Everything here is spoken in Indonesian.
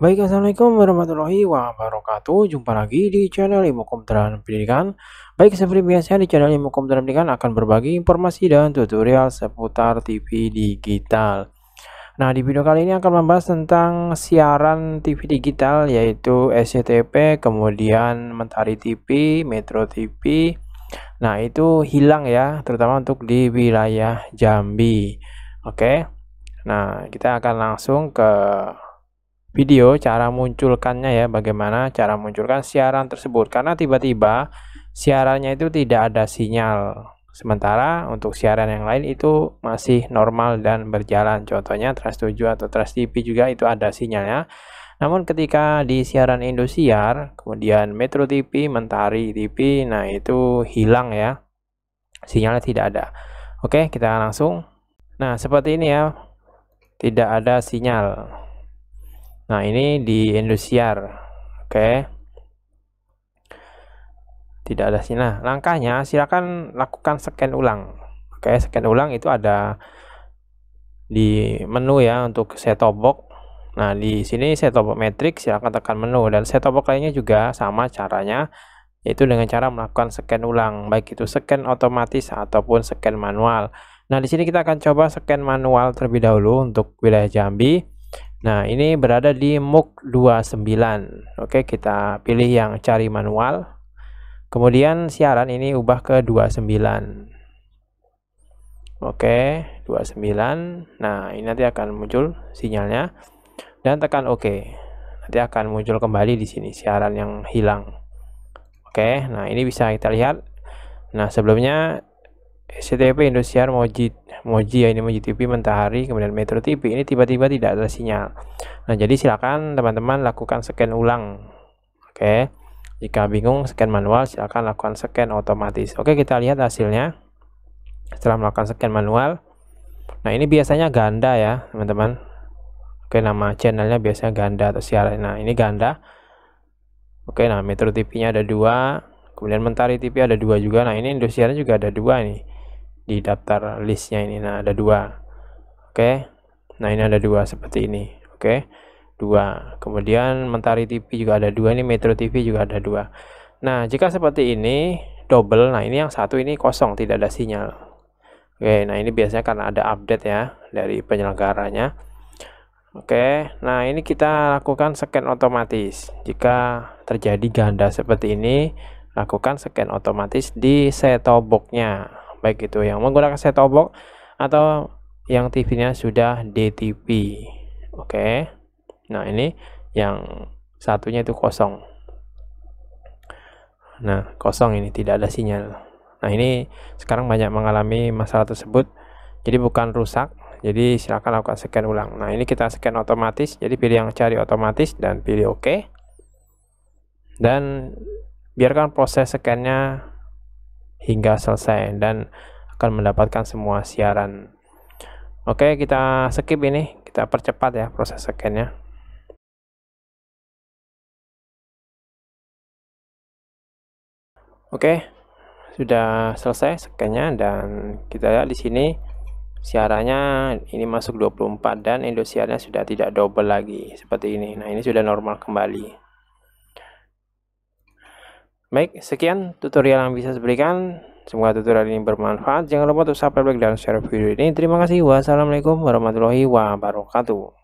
Baik, Assalamualaikum warahmatullahi wabarakatuh. Jumpa lagi di channel Ilmu Komputer dan Pendidikan. Baik, seperti biasa di channel Ilmu Komputer dan Pendidikan akan berbagi informasi dan tutorial seputar TV digital. Nah, di video kali ini akan membahas tentang siaran TV digital yaitu SCTV, kemudian Mentari TV, Metro TV. Nah, itu hilang ya, terutama untuk di wilayah Jambi. Oke. Nah, kita akan langsung ke video cara munculkannya ya bagaimana cara munculkan siaran tersebut karena tiba-tiba siarannya itu tidak ada sinyal sementara untuk siaran yang lain itu masih normal dan berjalan contohnya Trans7 atau Trans TV juga itu ada sinyalnya namun ketika di siaran Indosiar kemudian Metro TV Mentari TV nah itu hilang ya sinyalnya tidak ada oke kita langsung nah seperti ini ya tidak ada sinyal Nah, ini di Indosiar. Oke. Tidak ada sini. Nah, langkahnya silakan lakukan scan ulang. Oke, scan ulang itu ada di menu ya untuk set top box. Nah, di sini set top box matrix silakan tekan menu dan set top box lainnya juga sama caranya yaitu dengan cara melakukan scan ulang baik itu scan otomatis ataupun scan manual. Nah, di sini kita akan coba scan manual terlebih dahulu untuk wilayah Jambi. Nah, ini berada di MOOC 29. Oke, kita pilih yang cari manual. Kemudian siaran ini ubah ke 29. Oke, 29. Nah, ini nanti akan muncul sinyalnya. Dan tekan OK. Nanti akan muncul kembali di sini siaran yang hilang. Oke, nah ini bisa kita lihat. Nah, sebelumnya SCTV Indosiar Moji Moji ya ini Moji TV Mentahari kemudian Metro TV ini tiba-tiba tidak ada sinyal nah jadi silakan teman-teman lakukan scan ulang oke okay. jika bingung scan manual silakan lakukan scan otomatis oke okay, kita lihat hasilnya setelah melakukan scan manual nah ini biasanya ganda ya teman-teman oke okay, nama channelnya biasanya ganda atau siaran nah ini ganda oke nah Metro TV nya ada dua kemudian Mentari TV ada dua juga nah ini Indosiar juga ada dua nih di daftar listnya ini nah ada dua oke okay. nah ini ada dua seperti ini oke okay. dua kemudian Mentari TV juga ada dua ini Metro TV juga ada dua nah jika seperti ini double nah ini yang satu ini kosong tidak ada sinyal oke okay. nah ini biasanya karena ada update ya dari penyelenggaranya Oke, nah ini kita lakukan scan otomatis. Jika terjadi ganda seperti ini, lakukan scan otomatis di set top nya baik itu yang menggunakan set top box atau yang TV-nya sudah dtp Oke. Okay. Nah, ini yang satunya itu kosong. Nah, kosong ini tidak ada sinyal. Nah, ini sekarang banyak mengalami masalah tersebut. Jadi bukan rusak, jadi silakan lakukan scan ulang. Nah, ini kita scan otomatis, jadi pilih yang cari otomatis dan pilih oke. Okay. Dan biarkan proses scan-nya hingga selesai dan akan mendapatkan semua siaran. Oke, kita skip ini. Kita percepat ya proses scannya. nya Oke, sudah selesai scannya dan kita lihat di sini siarannya ini masuk 24 dan indosiarnya sudah tidak double lagi seperti ini. Nah, ini sudah normal kembali. Baik, sekian tutorial yang bisa saya berikan. Semoga tutorial ini bermanfaat. Jangan lupa untuk subscribe dan share video ini. Terima kasih. Wassalamualaikum warahmatullahi wabarakatuh.